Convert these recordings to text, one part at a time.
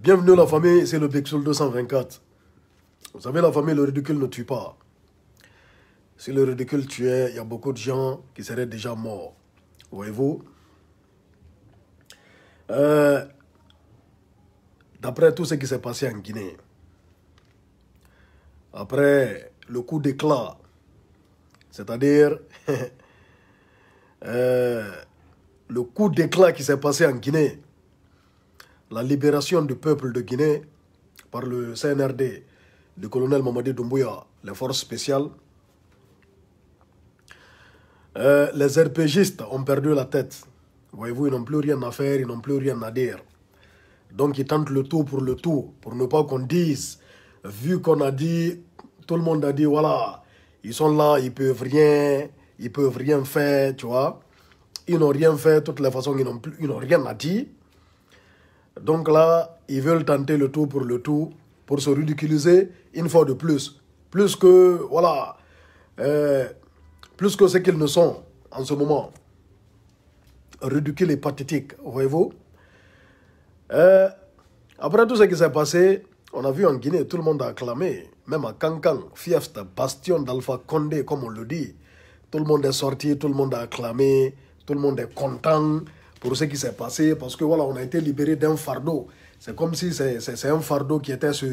Bienvenue la famille, c'est le Pixel 224. Vous savez, la famille, le ridicule ne tue pas. Si le ridicule tuait, il y a beaucoup de gens qui seraient déjà morts. Voyez-vous euh, D'après tout ce qui s'est passé en Guinée, après le coup d'éclat, c'est-à-dire euh, le coup d'éclat qui s'est passé en Guinée, la libération du peuple de Guinée par le CNRD du colonel Mamadi Doumbouya, les forces spéciales, euh, les RPGistes ont perdu la tête. Voyez-vous, ils n'ont plus rien à faire, ils n'ont plus rien à dire. Donc ils tentent le tout pour le tout, pour ne pas qu'on dise, vu qu'on a dit, tout le monde a dit, voilà, ils sont là, ils peuvent rien, ils peuvent rien faire, tu vois. Ils n'ont rien fait, de toutes les façons, ils n'ont rien à dire. Donc là, ils veulent tenter le tout pour le tout, pour se ridiculiser une fois de plus. Plus que, voilà, euh, plus que ce qu'ils ne sont en ce moment. Ridicule et pathétique, voyez-vous. Euh, après tout ce qui s'est passé, on a vu en Guinée, tout le monde a acclamé, même à Cancan, fief bastion d'Alpha Condé, comme on le dit. Tout le monde est sorti, tout le monde a acclamé, tout le monde est content pour ce qui s'est passé, parce que voilà, on a été libéré d'un fardeau. C'est comme si c'est un fardeau qui était sur,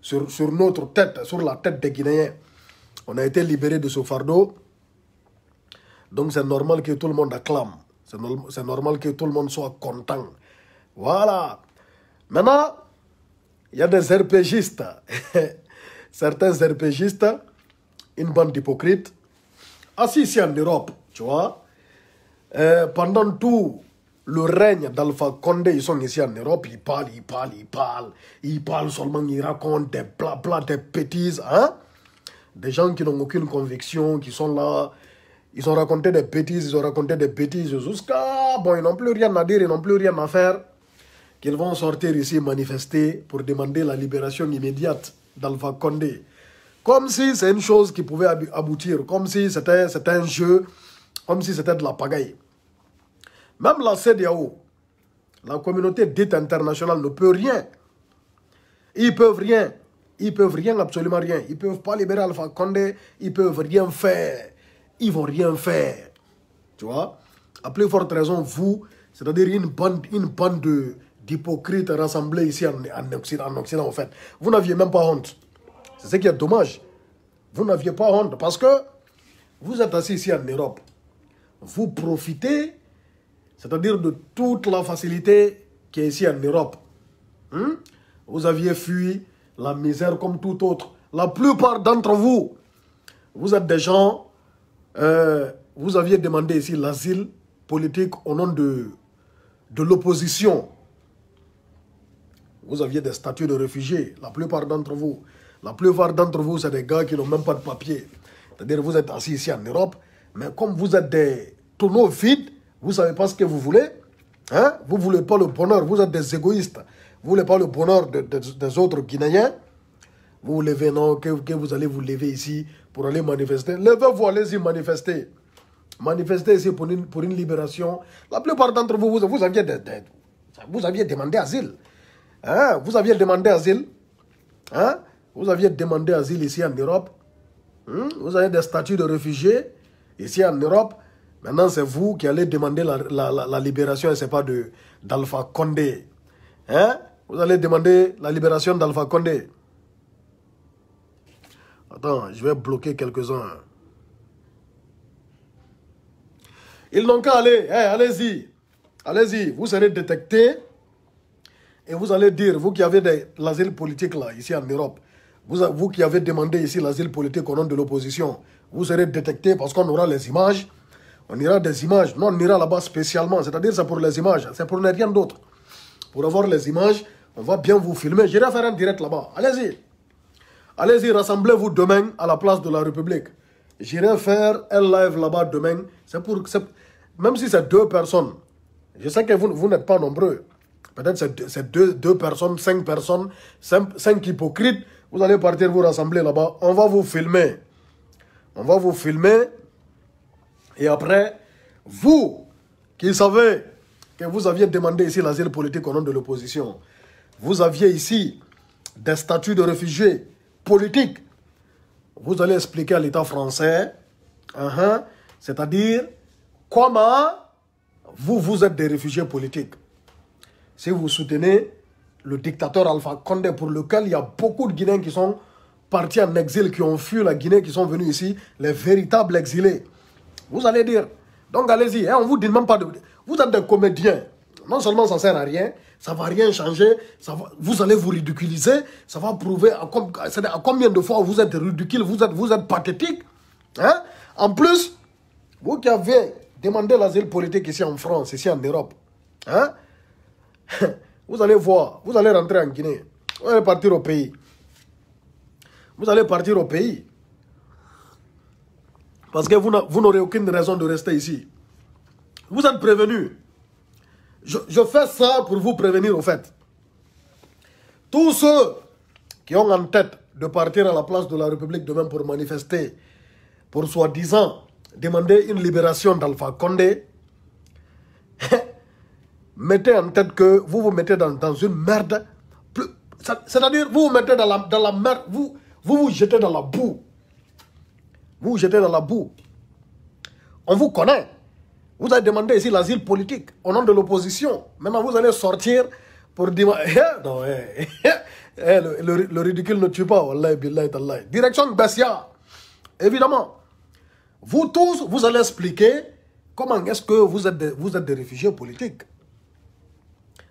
sur, notre tête, sur la tête des Guinéens. On a été libéré de ce fardeau. Donc c'est normal que tout le monde acclame. C'est normal que tout le monde soit content. Voilà. Maintenant, il y a des RPGistes. Certains RPGistes, une bande d'hypocrites, assis ici en Europe, tu vois. Euh, pendant tout le règne d'Alpha Condé, ils sont ici en Europe, ils parlent, ils parlent, ils parlent. Ils parlent seulement, ils racontent des blabla, des bêtises. Hein? Des gens qui n'ont aucune conviction, qui sont là. Ils ont raconté des bêtises, ils ont raconté des bêtises jusqu'à... Bon, ils n'ont plus rien à dire, ils n'ont plus rien à faire. Qu'ils vont sortir ici manifester pour demander la libération immédiate d'Alpha Condé. Comme si c'est une chose qui pouvait aboutir, comme si c'était un jeu, comme si c'était de la pagaille. Même la CDAO, la communauté dite internationale ne peut rien. Ils peuvent rien. Ils peuvent rien, absolument rien. Ils peuvent pas libérer Alpha Condé. Ils peuvent rien faire. Ils vont rien faire. Tu vois À plus forte raison, vous, c'est-à-dire une bande, une bande d'hypocrites rassemblés ici en, Occident, en Occident, en fait. Vous n'aviez même pas honte. C'est ce qui est dommage. Vous n'aviez pas honte parce que vous êtes assis ici en Europe. Vous profitez c'est-à-dire de toute la facilité qui est ici en Europe. Hein? Vous aviez fui la misère comme tout autre. La plupart d'entre vous, vous êtes des gens, euh, vous aviez demandé ici l'asile politique au nom de, de l'opposition. Vous aviez des statuts de réfugiés, la plupart d'entre vous. La plupart d'entre vous, c'est des gars qui n'ont même pas de papier. C'est-à-dire vous êtes assis ici en Europe, mais comme vous êtes des tonneaux vides, vous ne savez pas ce que vous voulez. Hein? Vous ne voulez pas le bonheur. Vous êtes des égoïstes. Vous ne voulez pas le bonheur des autres Guinéens. Vous vous levez, non, que, vous allez vous lever ici pour aller manifester. Levez-vous, allez-y manifester. Manifestez ici pour une, libération. La plupart d'entre vous, vous, aviez vous aviez demandé asile. Hein? Vous aviez demandé asile. Hein? Vous aviez demandé asile ici en Europe. Hmm? Vous avez des statuts de réfugiés ici en Europe. Maintenant, c'est vous qui allez demander la, libération, et ce n'est pas d'Alpha Condé. Hein? Vous allez demander la libération d'Alpha Condé. Attends, je vais bloquer quelques-uns. Ils n'ont qu'à aller. Eh, allez-y. Allez-y. Vous serez détectés. Et vous allez dire, vous qui avez l'asile politique là, ici en Europe, vous, vous qui avez demandé ici l'asile politique au nom de l'opposition, vous serez détectés parce qu'on aura les images. On ira des images. Non, on ira là-bas spécialement. C'est-à-dire, c'est pour les images. C'est pour rien d'autre. Pour avoir les images, on va bien vous filmer. J'irai faire un direct là-bas. Allez-y. Allez-y, rassemblez-vous demain à la place de la République. J'irai faire un live là-bas demain. C'est pour... Même si c'est deux personnes, je sais que vous, vous n'êtes pas nombreux. Peut-être c'est deux, personnes, cinq personnes, cinq, hypocrites. Vous allez partir vous rassembler là-bas. On va vous filmer. On va vous filmer. Et après, vous qui savez que vous aviez demandé ici l'asile politique au nom de l'opposition, vous aviez ici des statuts de réfugiés politiques, vous allez expliquer à l'État français, uh-huh, c'est-à-dire comment vous, vous êtes des réfugiés politiques. Si vous soutenez le dictateur Alpha Condé, pour lequel il y a beaucoup de Guinéens qui sont partis en exil, qui ont fui la Guinée, qui sont venus ici, les véritables exilés. Vous allez dire. Donc allez-y, hein, on ne vous dit même pas de... Vous êtes des comédiens. Non seulement ça ne sert à rien, ça ne va rien changer, vous allez vous ridiculiser, ça va prouver à, combien de fois vous êtes ridicule, vous êtes, vous pathétique. Hein. En plus, vous qui avez demandé l'asile politique ici en France, ici en Europe, hein, vous allez voir, vous allez rentrer en Guinée, vous allez partir au pays. Vous allez partir au pays. Parce que vous n'aurez aucune raison de rester ici. Vous êtes prévenus. Je, fais ça pour vous prévenir, au fait. Tous ceux qui ont en tête de partir à la place de la République demain pour manifester, pour soi-disant demander une libération d'Alpha Condé, mettez en tête que vous vous mettez dans, une merde. C'est-à-dire, vous vous mettez dans la, dans merde, vous vous jetez dans la boue. Vous vous jetez dans la boue. On vous connaît. Vous avez demandé ici l'asile politique au nom de l'opposition. Maintenant, vous allez sortir pour dire... Eh, eh, eh, le, ridicule ne tue pas. Wallahi, billahi, Direction Bessia. Évidemment. Vous tous, vous allez expliquer comment est-ce que vous êtes, des, vous êtes des réfugiés politiques.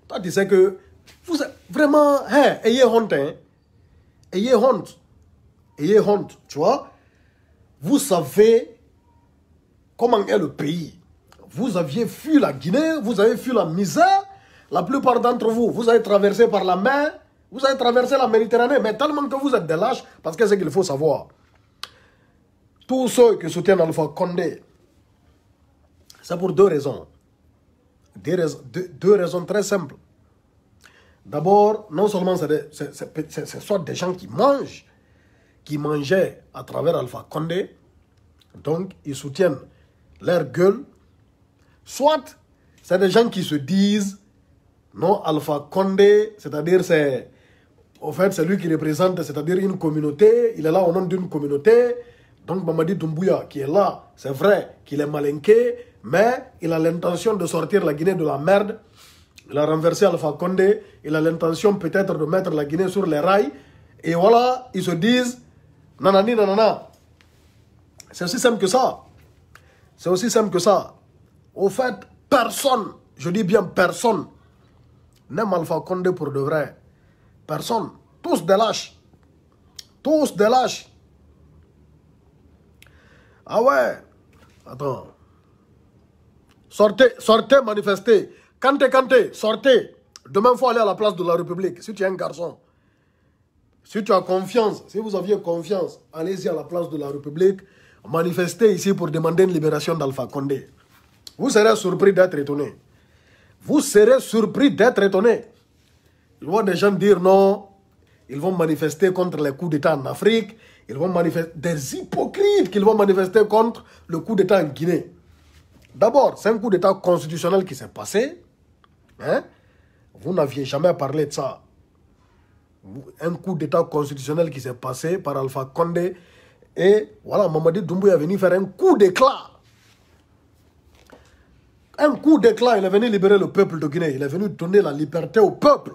Toi, tu sais que vous êtes vraiment... Hein, ayez honte. Hein. Ayez honte. Ayez honte, tu vois vous savez comment est le pays. Vous aviez fui la Guinée, vous avez fui la misère. La plupart d'entre vous, vous avez traversé par la mer, vous avez traversé la Méditerranée, mais tellement que vous êtes des lâches, parce que c'est qu'il faut savoir. Tous ceux qui soutiennent Alpha Condé, c'est pour deux raisons. Deux raisons, très simples. D'abord, non seulement c'est sont des gens qui mangent, qui mangeaient à travers Alpha Condé. Donc, ils soutiennent leur gueule. Soit, c'est des gens qui se disent, non, Alpha Condé, c'est-à-dire c'est... Au fait, c'est lui qui représente, c'est-à-dire une communauté. Il est là au nom d'une communauté. Donc, Mamadi Doumbouya, qui est là, c'est vrai qu'il est malinqué, mais il a l'intention de sortir la Guinée de la merde. Il a renversé Alpha Condé. Il a l'intention peut-être de mettre la Guinée sur les rails. Et voilà, ils se disent, nanani, nanana. C'est aussi simple que ça. C'est aussi simple que ça. Au fait, personne, je dis bien personne, n'aime Alpha Condé pour de vrai. Personne. Tous des lâches. Tous des lâches. Ah ouais. Attends. Sortez, sortez, manifestez. Cantez, cantez, sortez. Demain, il faut aller à la place de la République. Si tu es un garçon, si tu as confiance, si vous aviez confiance, allez-y à la place de la République, manifestez ici pour demander une libération d'Alpha Condé. Vous serez surpris d'être étonné. Vous serez surpris d'être étonné. Je vois des gens dire non, ils vont manifester contre les coups d'État en Afrique, ils vont manifester des hypocrites qu'ils vont manifester contre le coup d'État en Guinée. D'abord, c'est un coup d'État constitutionnel qui s'est passé. Hein. Vous n'aviez jamais parlé de ça un coup d'état constitutionnel qui s'est passé par Alpha Condé. Et voilà, Mamadi Doumbouya est venu faire un coup d'éclat. Un coup d'éclat, il est venu libérer le peuple de Guinée. Il est venu donner la liberté au peuple.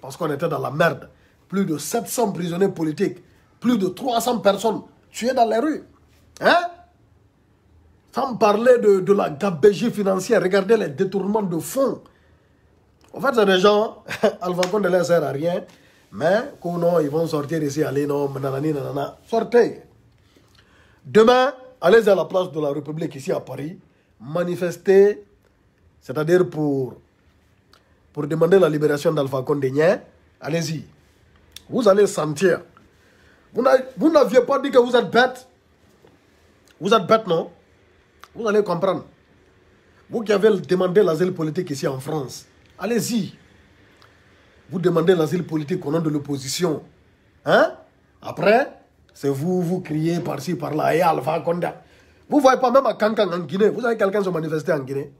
Parce qu'on était dans la merde. Plus de 700 prisonniers politiques. Plus de 300 personnes tuées dans les rues. Hein Sans parler de, de la gabégie financière. Regardez les détournements de fonds. En fait, c'est des gens, Alpha Condé ne sert à rien. Mais, qu'on ils vont sortir ici, allez, non, nanani, nanana. Sortez. Demain, allez à la place de la République ici à Paris, manifestez, c'est-à-dire pour, pour demander la libération d'Alpha Condé Allez-y. Vous allez sentir. Vous n'aviez pas dit que vous êtes bête. Vous êtes bête, non Vous allez comprendre. Vous qui avez demandé l'asile politique ici en France, allez-y. Vous demandez l'asile politique au nom de l'opposition. Hein? Après, c'est vous, vous criez par-ci, par-là, et Alpha Conda. Vous ne voyez pas même à Kankan en Guinée. Vous avez quelqu'un se manifester en Guinée.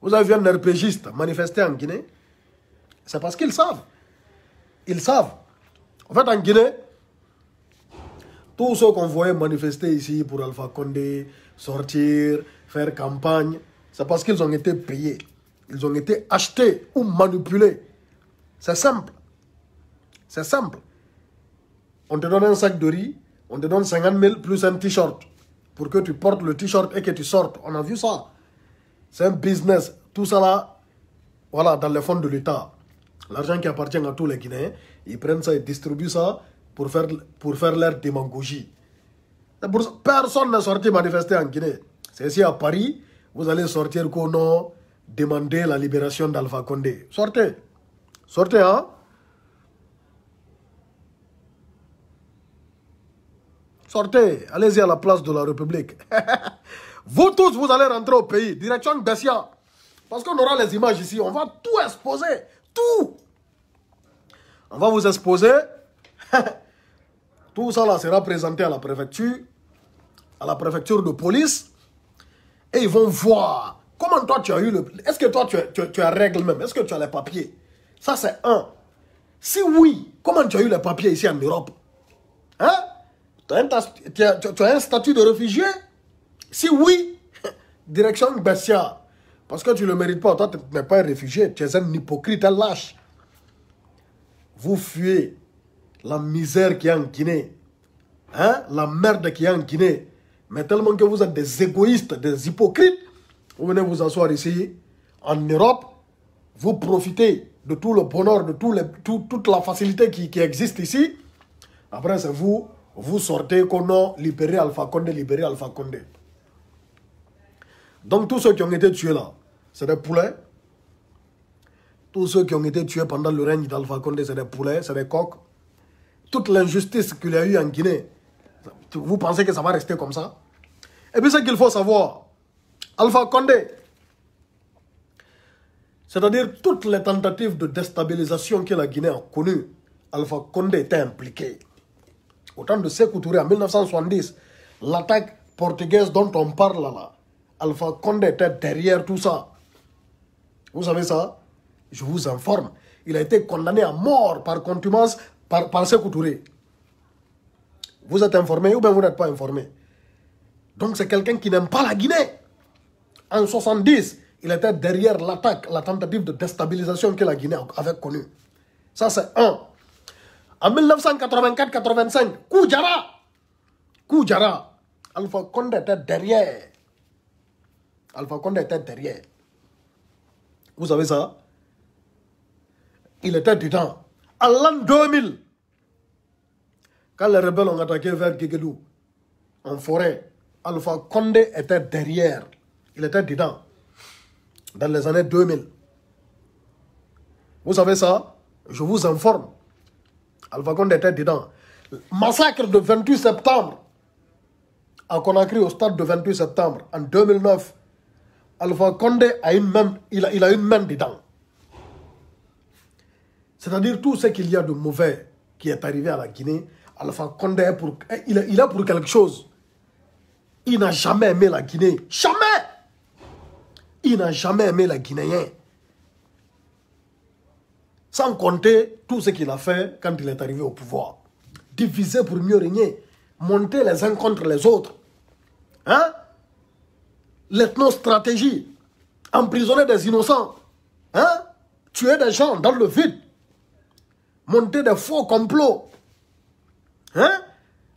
Vous avez vu un RPGiste manifester en Guinée. C'est parce qu'ils savent. Ils savent. En fait, en Guinée, tous ceux qu'on voyait manifester ici pour Alpha Condé, sortir, faire campagne, c'est parce qu'ils ont été payés. Ils ont été achetés ou manipulés c'est simple. C'est simple. On te donne un sac de riz, on te donne 50 000 plus un t-shirt pour que tu portes le t-shirt et que tu sortes. On a vu ça. C'est un business. Tout ça là, voilà, dans les fonds de l'État. L'argent qui appartient à tous les Guinéens, ils prennent ça et distribuent ça pour faire, pour faire leur démagogie. Personne n'est sorti manifester en Guinée. C'est ici à Paris, vous allez sortir qu'on a demandé la libération d'Alpha Condé. Sortez. Sortez, hein Sortez, allez-y à la place de la République. vous tous, vous allez rentrer au pays, direction Bessia. Parce qu'on aura les images ici, on va tout exposer, tout. On va vous exposer. tout ça là sera présenté à la préfecture, à la préfecture de police. Et ils vont voir comment toi tu as eu le... Est-ce que toi tu as, tu as règle même Est-ce que tu as les papiers ça, c'est un. Si oui, comment tu as eu les papiers ici en Europe Hein tu as, un statut de réfugié Si oui, direction Bessia. Parce que tu ne le mérites pas. Toi, tu n'es pas un réfugié. Tu es un hypocrite, un lâche. Vous fuyez la misère qui est en Guinée. Hein? La merde qui est en Guinée. Mais tellement que vous êtes des égoïstes, des hypocrites, vous venez vous asseoir ici, en Europe, vous profitez de tout le bonheur, de toute la facilité qui, existe ici, après c'est vous, vous sortez qu'on a libéré Alpha Condé, libéré Alpha Condé. Donc tous ceux qui ont été tués là, c'est des poulets. Tous ceux qui ont été tués pendant le règne d'Alpha Condé, c'est des poulets, c'est des coqs. Toute l'injustice qu'il y a eu en Guinée, vous pensez que ça va rester comme ça Et puis ce qu'il faut savoir, Alpha Condé, c'est-à-dire toutes les tentatives de déstabilisation que la Guinée a connues, Alpha Condé était impliqué. Au temps de Sekou Touré, en 1970, l'attaque portugaise dont on parle là, Alpha Condé était derrière tout ça. Vous savez ça Je vous informe. Il a été condamné à mort par contumance par, par Touré. Vous êtes informé ou bien vous n'êtes pas informé Donc c'est quelqu'un qui n'aime pas la Guinée. En 70, il était derrière l'attaque, la tentative de déstabilisation que la Guinée avait connue. Ça, c'est un. En 1984-85, Koudjara, Koudjara, Alpha Condé était derrière. Alpha Condé était derrière. Vous savez ça Il était dedans. En l'an 2000, quand les rebelles ont attaqué vers Guéguedou, en forêt, Alpha Condé était derrière. Il était dedans dans les années 2000. Vous savez ça Je vous informe. Alpha Condé était dedans. Massacre de 28 septembre à Conakry au stade de 28 septembre en 2009. Alpha Condé a une main, il a, une main dedans. C'est-à-dire tout ce qu'il y a de mauvais qui est arrivé à la Guinée, Alpha Condé, pour, il, a, pour quelque chose. Il n'a jamais aimé la Guinée. Jamais il n'a jamais aimé la Guinéenne. Sans compter tout ce qu'il a fait quand il est arrivé au pouvoir. Diviser pour mieux régner. Monter les uns contre les autres. Hein? L'ethnostratégie. Emprisonner des innocents. Hein? Tuer des gens dans le vide. Monter des faux complots. Hein?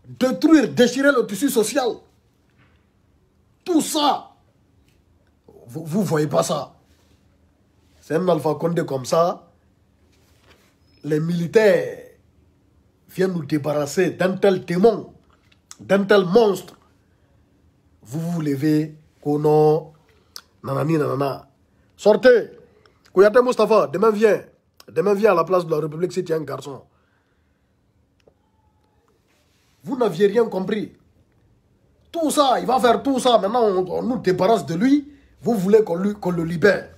Détruire, déchirer le tissu social. Tout ça, vous, ne voyez pas ça. C'est un Alpha Condé comme ça. Les militaires viennent nous débarrasser d'un tel démon, d'un tel monstre. Vous vous levez, Kono, nanani, nanana. Sortez. Kouyate Mustafa, demain viens. Demain viens à la place de la République si tu un garçon. Vous n'aviez rien compris. Tout ça, il va faire tout ça. Maintenant, on nous débarrasse de lui. Vous voulez qu'on le libère.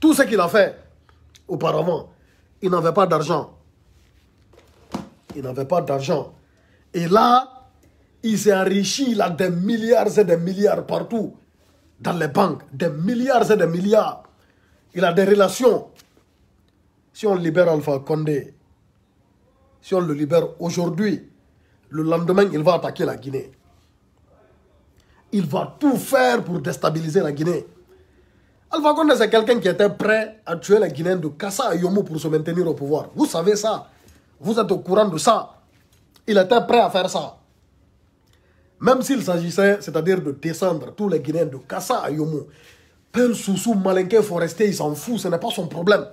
Tout ce qu'il a fait auparavant, il n'avait pas d'argent. Il n'avait pas d'argent. Et là, il s'est enrichi Il a des milliards et des milliards partout. Dans les banques, des milliards et des milliards. Il a des relations. Si on libère Alpha Condé, si on le libère aujourd'hui, le lendemain, il va attaquer la Guinée. Il va tout faire pour déstabiliser la Guinée. Alpha Condé, c'est quelqu'un qui était prêt à tuer les Guinéens de Kassa à Yomou pour se maintenir au pouvoir. Vous savez ça. Vous êtes au courant de ça. Il était prêt à faire ça. Même s'il s'agissait, c'est-à-dire de descendre tous les Guinéens de Kassa à Yomo. Peul, Soussou, faut rester, il s'en fout, ce n'est pas son problème.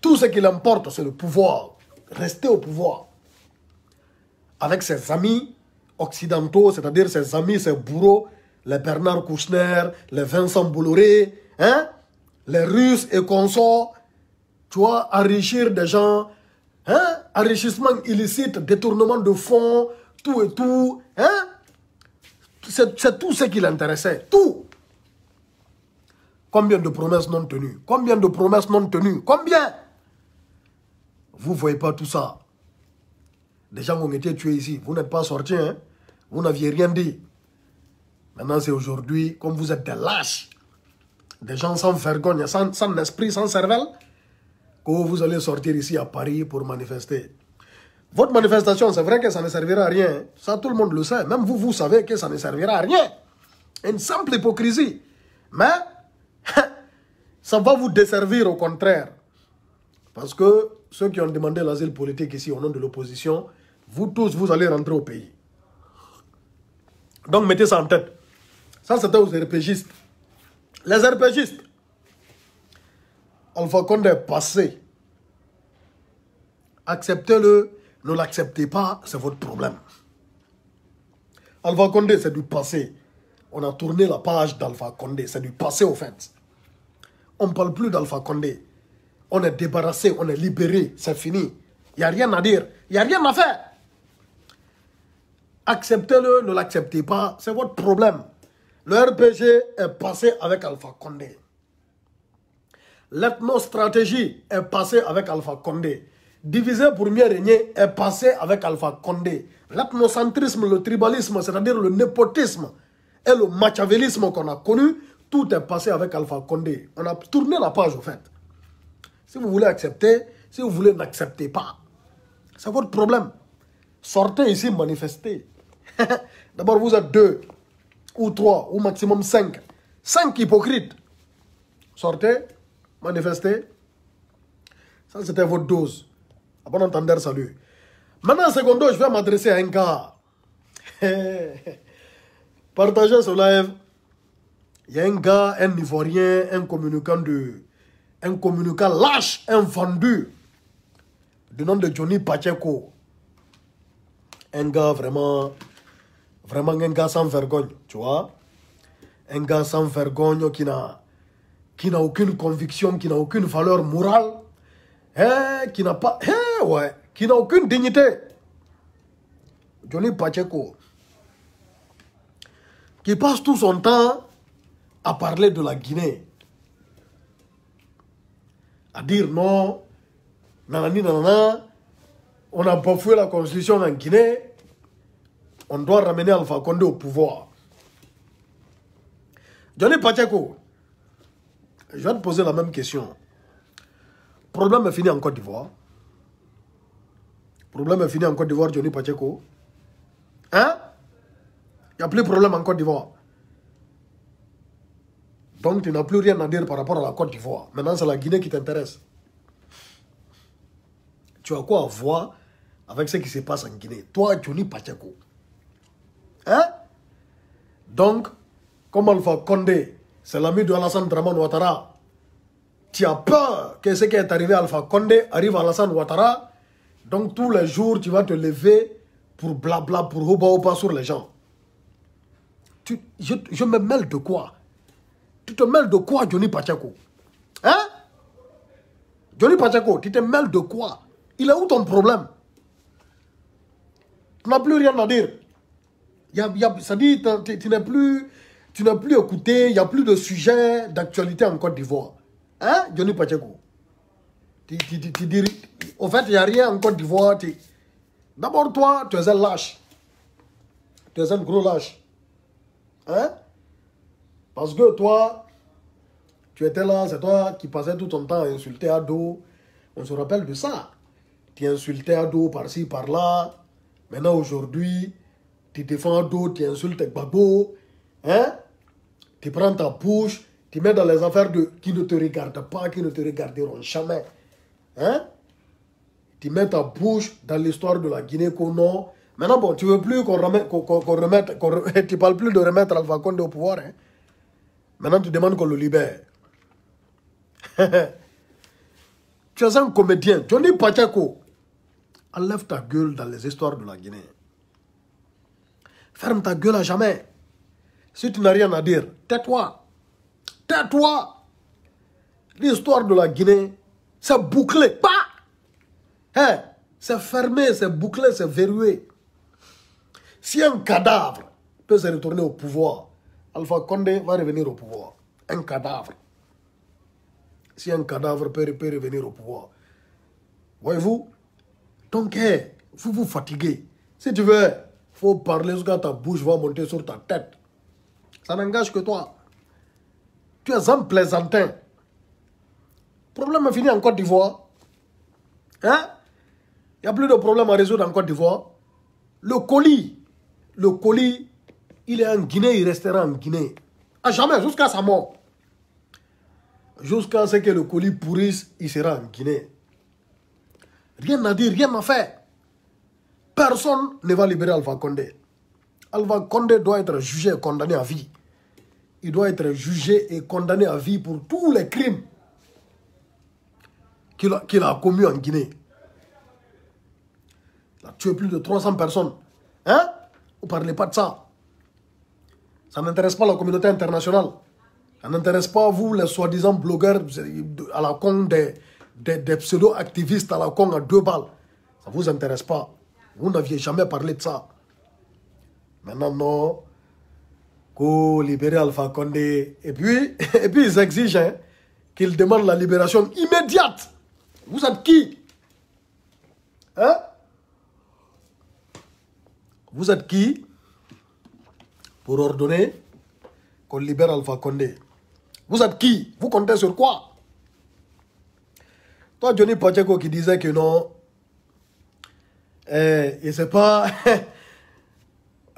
Tout ce qu'il importe, c'est le pouvoir. Rester au pouvoir. Avec ses amis occidentaux, c'est-à-dire ses amis, ses bourreaux, les Bernard Kouchner, les Vincent Bolloré, Hein? les Russes et consorts, tu vois, enrichir des gens, hein? enrichissement illicite, détournement de fonds, tout et tout, hein? c'est tout ce qui l'intéressait, tout. Combien de promesses non tenues Combien de promesses non tenues Combien Vous ne voyez pas tout ça. Des gens ont été tués ici. Vous n'êtes pas sortis. Vous n'aviez rien dit. Maintenant, c'est aujourd'hui, comme vous êtes des lâches, des gens sans vergogne, sans, esprit, sans cervelle, que vous allez sortir ici à Paris pour manifester. Votre manifestation, c'est vrai que ça ne servira à rien. Ça, tout le monde le sait. Même vous, vous savez que ça ne servira à rien. Une simple hypocrisie. Mais ça va vous desservir au contraire. Parce que ceux qui ont demandé l'asile politique ici au nom de l'opposition, vous tous, vous allez rentrer au pays. Donc mettez ça en tête. Ça, c'était aux RPGistes les RPGistes. Alpha Condé est passé. Acceptez-le, ne l'acceptez pas, c'est votre problème. Alpha Condé, c'est du passé. On a tourné la page d'Alpha Condé, c'est du passé au fait. On ne parle plus d'Alpha Condé. On est débarrassé, on est libéré, c'est fini. Il n'y a rien à dire, il n'y a rien à faire. Acceptez-le, ne l'acceptez pas, c'est votre problème. Le RPG est passé avec Alpha Condé. L'ethnostratégie est passée avec Alpha Condé. Diviser pour mieux régner est passé avec Alpha Condé. L'ethnocentrisme, le tribalisme, c'est-à-dire le népotisme et le machiavélisme qu'on a connu, tout est passé avec Alpha Condé. On a tourné la page, au en fait. Si vous voulez accepter, si vous voulez, n'accepter pas. C'est votre problème. Sortez ici, manifestez. D'abord, vous êtes deux ou trois ou maximum cinq. Cinq hypocrites. Sortez, manifestez. Ça, c'était votre dose. À bon entendeur, salut. Maintenant, secondo, je vais m'adresser à un gars. Partagez ce live. Il y a un gars, un Ivoirien, un communicant de... Un communicant lâche, un vendu. Du nom de Johnny Pacheco. Un gars vraiment Vraiment un gars sans vergogne, tu vois. Un gars sans vergogne qui n'a qui n'a aucune conviction, qui n'a aucune valeur morale, hein, qui n'a pas, hein, ouais, qui n'a aucune dignité. Johnny Pacheco, qui passe tout son temps à parler de la Guinée, à dire non, nanani nanana, on a bafoué la constitution en Guinée, on doit ramener Alpha Condé au pouvoir. Johnny Pacheco, je vais te poser la même question. Problème est fini en Côte d'Ivoire. Problème est fini en Côte d'Ivoire, Johnny Pacheco. Hein Il n'y a plus de problème en Côte d'Ivoire. Donc tu n'as plus rien à dire par rapport à la Côte d'Ivoire. Maintenant, c'est la Guinée qui t'intéresse. Tu as quoi à voir avec ce qui se passe en Guinée Toi, Johnny Pacheco. Hein? Donc, comme Alpha Condé, c'est l'ami de Alassane Draman Ouattara, tu as peur que ce qui est arrivé à Alpha Condé arrive à Alassane Ouattara, donc tous les jours tu vas te lever pour blabla, pour ou pas sur les gens. je, me mêle de quoi Tu te mêles de quoi, Johnny Pachako Hein Johnny Pachako, tu te mêles de quoi Il est où ton problème Tu n'as plus rien à dire ça dit, tu n'es plus, tu n'as plus écouté, il n'y a plus de sujet d'actualité en Côte d'Ivoire. Hein, Johnny Pacheco tu, tu, Au fait, il n'y a rien en Côte d'Ivoire. D'abord, toi, tu es un lâche. Tu es un gros lâche. Hein? Parce que toi, tu étais là, c'est toi qui passais tout ton temps à insulter Ado. On se rappelle de ça. Tu insultais Ado par-ci, par-là. Maintenant, aujourd'hui, tu défends d'autres, tu insultes tes babos, hein? tu prends ta bouche, tu mets dans les affaires de, qui ne te regardent pas, qui ne te regarderont jamais. Hein? Tu mets ta bouche dans l'histoire de la Guinée a. Maintenant, bon, tu veux plus qu'on remette, qu'on, remette, parles plus de remettre Alpha au pouvoir. Hein? Maintenant, tu demandes qu'on le libère. tu es un comédien. Johnny Pacheco, enlève ta gueule dans les histoires de la Guinée. Ferme ta gueule à jamais. Si tu n'as rien à dire, tais-toi. Tais-toi. L'histoire de la Guinée, c'est bouclé. Pas. Hein? c'est fermé, c'est bouclé, c'est verrouillé. Si un cadavre peut se retourner au pouvoir, Alpha Condé va revenir au pouvoir. Un cadavre. Si un cadavre peut, revenir au pouvoir. Voyez-vous Donc, hein, vous vous fatiguez. Si tu veux, faut parler jusqu'à ta bouche va monter sur ta tête. Ça n'engage que toi. Tu es un plaisantin. Problème est fini en Côte d'Ivoire. Il hein? n'y a plus de problème à résoudre en Côte d'Ivoire. Le colis, le colis, il est en Guinée, il restera en Guinée. À jamais, jusqu'à sa mort. Jusqu'à ce que le colis pourrisse, il sera en Guinée. Rien n'a dit, rien n'a fait. Personne ne va libérer Alpha Condé. Alpha Condé doit être jugé et condamné à vie. Il doit être jugé et condamné à vie pour tous les crimes qu'il a, commis en Guinée. Il a tué plus de 300 personnes. Hein Vous ne parlez pas de ça. Ça n'intéresse pas la communauté internationale. Ça n'intéresse pas vous, les soi-disant blogueurs à la con des, des pseudo-activistes à la con à deux balles. Ça ne vous intéresse pas. Vous n'aviez jamais parlé de ça. Maintenant, non. Qu'on libère Alpha Condé. Et puis, et puis ils exigent hein, qu'ils demandent la libération immédiate. Vous êtes qui Hein Vous êtes qui pour ordonner qu'on libère Alpha Condé Vous êtes qui Vous comptez sur quoi Toi, Johnny Pacheco qui disait que non, eh, et c'est pas...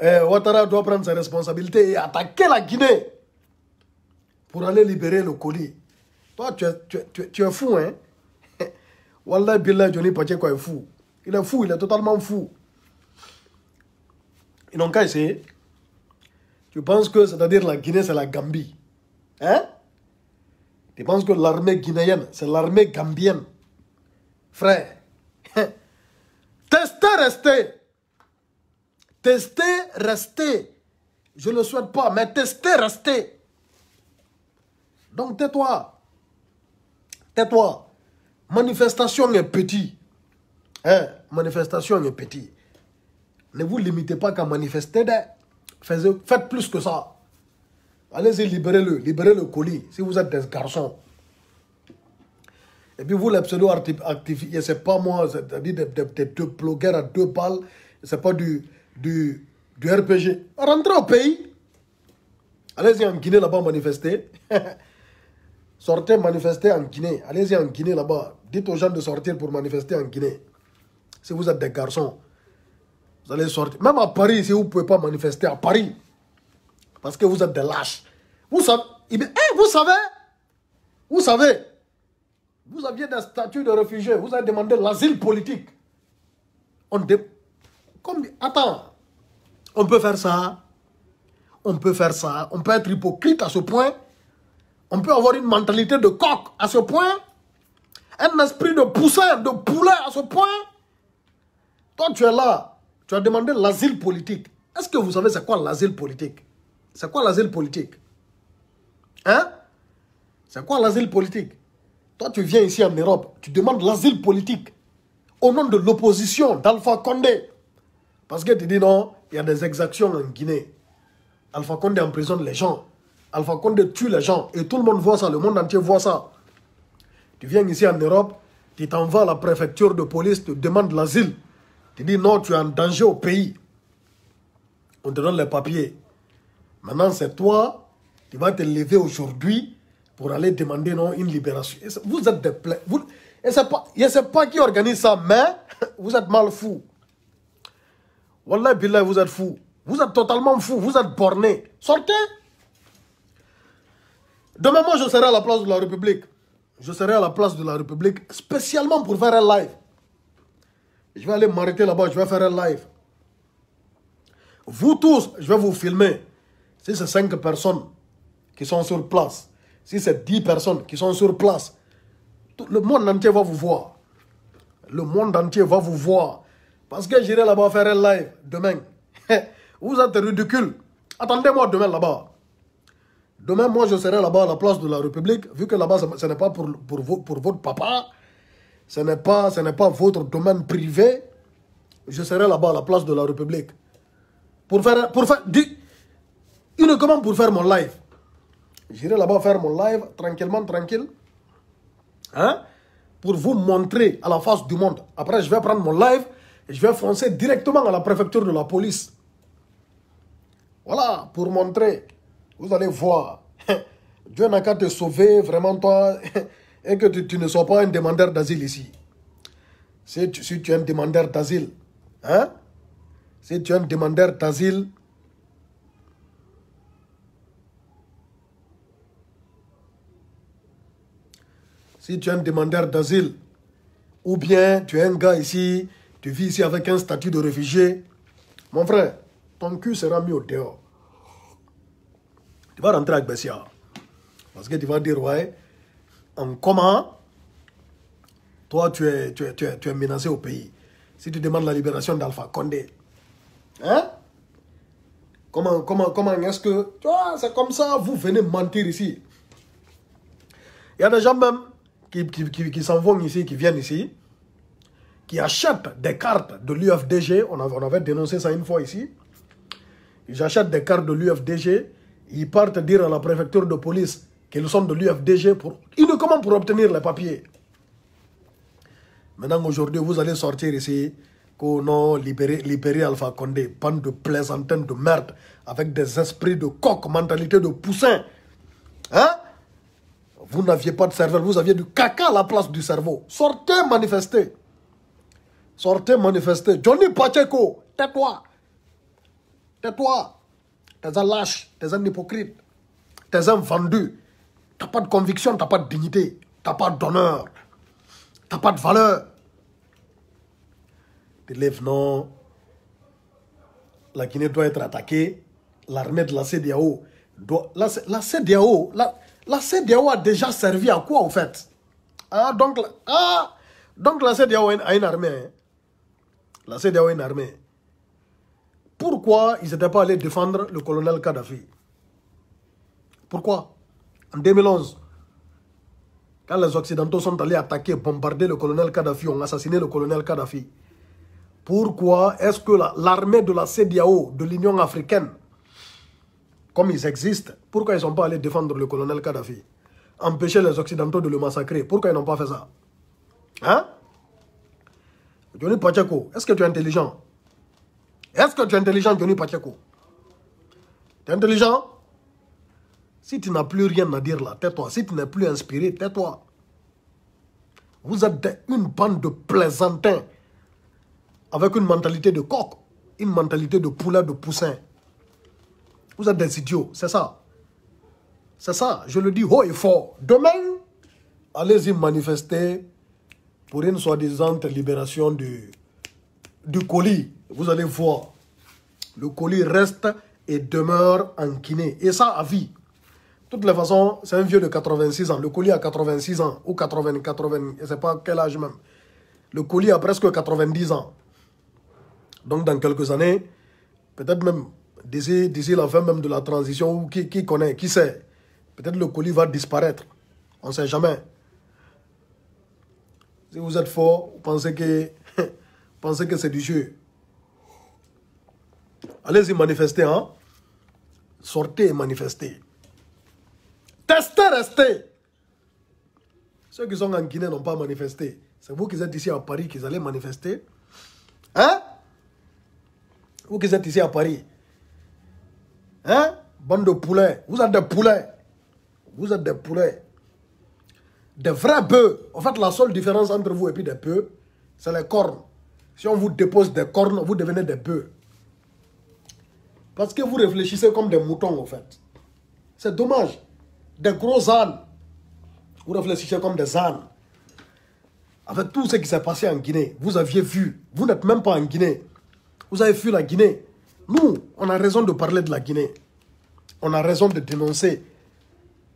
Eh, Ouattara doit prendre sa responsabilité et attaquer la Guinée pour aller libérer le colis. Toi, tu es, fou, hein Wallah Billah Johnny Pacheco est fou. Il est fou, il est totalement fou. Ils n'ont qu'à essayer. Tu penses que, c'est-à-dire la Guinée, c'est la Gambie. Hein Tu penses que l'armée guinéenne, c'est l'armée gambienne. Frère, Testez, restez. Testez, restez. Je ne le souhaite pas, mais testez, restez. Donc tais-toi. Tais-toi. Manifestation est petit. Hein? Manifestation est petit. Ne vous limitez pas qu'à manifester. Faites plus que ça. Allez-y, libérez-le. Libérez le colis si vous êtes des garçons. Et puis vous, les pseudo ce c'est pas moi, c'est-à-dire des, deux blogueurs à deux balles, c'est pas du, du, du RPG. Rentrez au pays. Allez-y en Guinée là-bas manifester. sortez manifester en Guinée. Allez-y en Guinée là-bas. Dites aux gens de sortir pour manifester en Guinée. Si vous êtes des garçons, vous allez sortir. Même à Paris, si vous ne pouvez pas manifester à Paris, parce que vous êtes des lâches. Vous savez, eh eh, vous savez, vous savez, vous aviez des statuts de réfugiés. Vous avez demandé l'asile politique. On Attends, on peut faire ça. On peut faire ça. On peut être hypocrite à ce point. On peut avoir une mentalité de coq à ce point. Un esprit de poussin, de poulet à ce point. Toi, tu es là. Tu as demandé l'asile politique. Est-ce que vous savez c'est quoi l'asile politique C'est quoi l'asile politique Hein C'est quoi l'asile politique toi, tu viens ici en Europe, tu demandes l'asile politique au nom de l'opposition d'Alpha Condé. Parce que tu dis non, il y a des exactions en Guinée. Alpha Condé emprisonne les gens. Alpha Condé tue les gens. Et tout le monde voit ça, le monde entier voit ça. Tu viens ici en Europe, tu t'en vas à la préfecture de police, tu demandes l'asile. Tu dis non, tu es en danger au pays. On te donne les papiers. Maintenant, c'est toi, tu vas te lever aujourd'hui pour aller demander non, une libération. Vous êtes des pleins. Et pas... Je ne sais pas qui organise ça, mais vous êtes mal fou. Wallah, billah, vous êtes fou. Vous êtes totalement fou. Vous êtes borné. Sortez. Demain, moi, je serai à la place de la République. Je serai à la place de la République spécialement pour faire un live. Je vais aller m'arrêter là-bas. Je vais faire un live. Vous tous, je vais vous filmer. Si ces cinq personnes qui sont sur place, si c'est 10 personnes qui sont sur place, le monde entier va vous voir. Le monde entier va vous voir. Parce que j'irai là-bas faire un live demain. vous êtes ridicule. Attendez-moi demain là-bas. Demain, moi, je serai là-bas à la place de la République, vu que là-bas, ce n'est pas pour, pour, pour, votre papa, ce n'est pas, pas votre domaine privé. Je serai là-bas à la place de la République. Pour faire, pour faire, du, uniquement pour faire mon live. J'irai là-bas faire mon live tranquillement, tranquille. Hein? Pour vous montrer à la face du monde. Après, je vais prendre mon live et je vais foncer directement à la préfecture de la police. Voilà, pour montrer. Vous allez voir. Dieu n'a qu'à te sauver, vraiment, toi, et que tu, ne sois pas un demandeur d'asile ici. Si tu, si tu es un demandeur d'asile, hein? Si tu es un demandeur d'asile, si tu es un demandeur d'asile, ou bien tu es un gars ici, tu vis ici avec un statut de réfugié, mon frère, ton cul sera mis au dehors. Tu vas rentrer avec Bessia. Parce que tu vas dire, ouais, en comment toi, tu es, tu es, tu menacé au pays. Si tu demandes la libération d'Alpha Condé, hein? Comment, comment, comment est-ce que... Tu vois, c'est comme ça, vous venez mentir ici. Il y a des gens même, qui, s'en vont ici, qui viennent ici, qui achètent des cartes de l'UFDG. On, avait, dénoncé ça une fois ici. Ils achètent des cartes de l'UFDG. Ils partent dire à la préfecture de police qu'ils sont de l'UFDG pour, commentent pour obtenir les papiers. Maintenant, aujourd'hui, vous allez sortir ici qu'on non, libérer, Alpha Condé, bande de plaisantins de merde, avec des esprits de coq, mentalité de poussin. Hein vous n'aviez pas de cerveau, vous aviez du caca à la place du cerveau. Sortez, manifestez. Sortez, manifestez. Johnny Pacheco, tais-toi. Tais-toi. T'es un lâche, t'es un hypocrite, t'es un vendu. T'as pas de conviction, t'as pas de dignité, t'as pas d'honneur, t'as pas de valeur. T'élèves, non. La Guinée doit être attaquée. L'armée de la CDAO doit. La, la CDAO, la CDAO a déjà servi à quoi, en fait ah, donc, ah, donc la CDAO a une armée. Hein. La a une armée. Pourquoi ils n'étaient pas allés défendre le colonel Kadhafi Pourquoi En 2011, quand les Occidentaux sont allés attaquer, bombarder le colonel Kadhafi, ont assassiné le colonel Kadhafi. Pourquoi est-ce que l'armée de la CDAO, de l'Union africaine, comme ils existent, pourquoi ils ne sont pas allés défendre le colonel Kadhafi Empêcher les Occidentaux de le massacrer, pourquoi ils n'ont pas fait ça Hein Johnny Pacheco, est-ce que tu es intelligent Est-ce que tu es intelligent, Johnny Pacheco Tu es intelligent Si tu n'as plus rien à dire là, tais-toi. Si tu n'es plus inspiré, tais-toi. Vous êtes une bande de plaisantins avec une mentalité de coq, une mentalité de poulet, de poussin. Vous êtes des idiots, c'est ça. C'est ça, je le dis haut et fort. Demain, allez-y manifester pour une soi-disant libération du, du colis. Vous allez voir, le colis reste et demeure en Guinée. Et ça à vie. De toutes les c'est un vieux de 86 ans. Le colis a 86 ans ou 80, 80, je ne sais pas quel âge même. Le colis a presque 90 ans. Donc dans quelques années, peut-être même d'ici, la fin même de la transition, qui, qui connaît, qui sait Peut-être le colis va disparaître. On ne sait jamais. Si vous êtes fort, vous pensez que, pensez que c'est du jeu. Allez-y manifester, hein Sortez et manifestez. Testez, restez. Ceux qui sont en Guinée n'ont pas manifesté. C'est vous qui êtes ici à Paris qui allez manifester. Hein Vous qui êtes ici à Paris, Hein Bande de poulets. Vous êtes des poulets. Vous êtes des poulets. Des vrais bœufs. En fait, la seule différence entre vous et puis des bœufs, c'est les cornes. Si on vous dépose des cornes, vous devenez des bœufs. Parce que vous réfléchissez comme des moutons, en fait. C'est dommage. Des gros ânes. Vous réfléchissez comme des ânes. Avec tout ce qui s'est passé en Guinée, vous aviez vu. Vous n'êtes même pas en Guinée. Vous avez vu la Guinée. Nous, on a raison de parler de la Guinée. On a raison de dénoncer.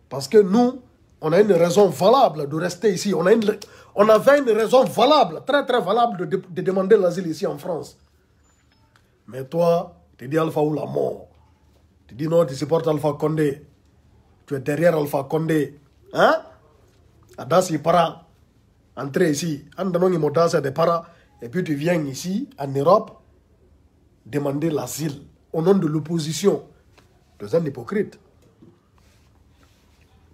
Parce que nous, on a une raison valable de rester ici. On, avait une raison valable, très très valable, de, demander l'asile ici en France. Mais toi, tu dis Alpha ou la mort. Tu dis non, tu supportes Alpha Condé. Tu es derrière Alpha Condé. Hein? Adas, il para. Entrez ici. il des paras Et puis tu viens ici, en Europe demander l'asile au nom de l'opposition. es un hypocrite.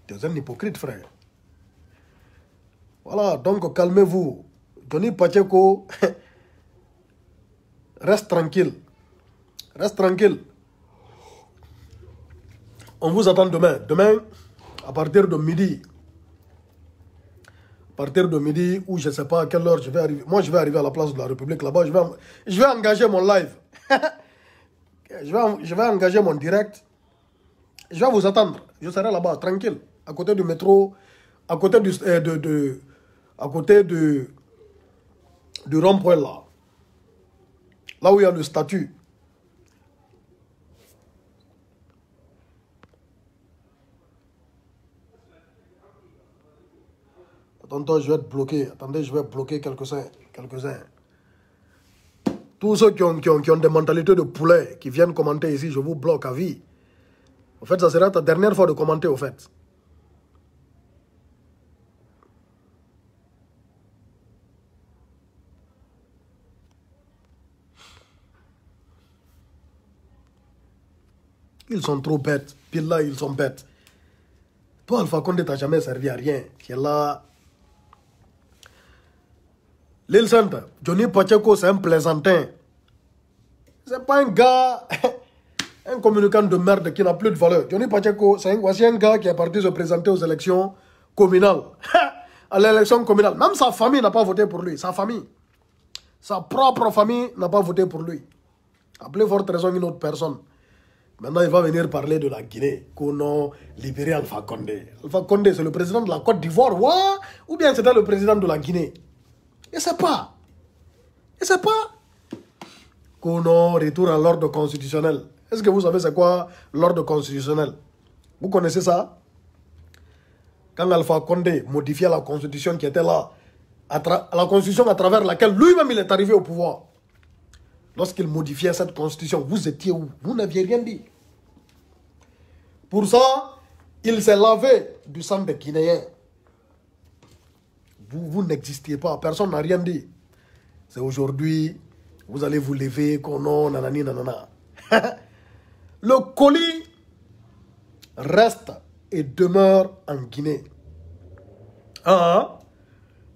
es un hypocrite, frère. Voilà, donc calmez-vous. Tony Pacheco, reste tranquille. Reste tranquille. On vous attend demain. Demain, à partir de midi, partir de midi ou je ne sais pas à quelle heure je vais arriver. Moi, je vais arriver à la place de la République là-bas. Je vais, je vais engager mon live. je, vais, engager mon direct. Je vais vous attendre. Je serai là-bas, tranquille, à côté du métro, à côté du, euh, de, de, à côté du rond là. Là où il y a le statut. Attends, je vais être bloqué. Attendez, je vais bloquer quelques-uns. Quelques-uns. Tous ceux qui ont, des mentalités de poulet, qui viennent commenter ici, je vous bloque à vie. En fait, ça sera ta dernière fois de commenter, au fait. Ils sont trop bêtes. Puis là, ils sont bêtes. Toi, Alpha Condé, t'as jamais servi à rien. Tu es là L'île Sainte, Johnny Pacheco, c'est un plaisantin. C'est pas un gars, un communicant de merde qui n'a plus de valeur. Johnny Pacheco, c'est un, gars qui est parti se présenter aux élections communales. à l'élection communale. Même sa famille n'a pas voté pour lui. Sa famille. Sa propre famille n'a pas voté pour lui. Appelez votre raison une autre personne. Maintenant, il va venir parler de la Guinée, qu'on a libéré Alpha Condé. Alpha Condé, c'est le président de la Côte d'Ivoire, ou bien c'était le président de la Guinée et c'est pas. Et c'est pas qu'on a retour à l'ordre constitutionnel. Est-ce que vous savez c'est quoi l'ordre constitutionnel Vous connaissez ça Quand Alpha Condé modifiait la constitution qui était là, la constitution à travers laquelle lui-même il est arrivé au pouvoir, lorsqu'il modifiait cette constitution, vous étiez où Vous n'aviez rien dit. Pour ça, il s'est lavé du sang des Guinéens vous, n'existiez pas, personne n'a rien dit. C'est aujourd'hui, vous allez vous lever, qu'on nanani, nanana. le colis reste et demeure en Guinée. Ah,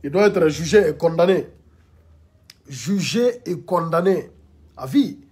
il doit être jugé et condamné. Jugé et condamné à vie.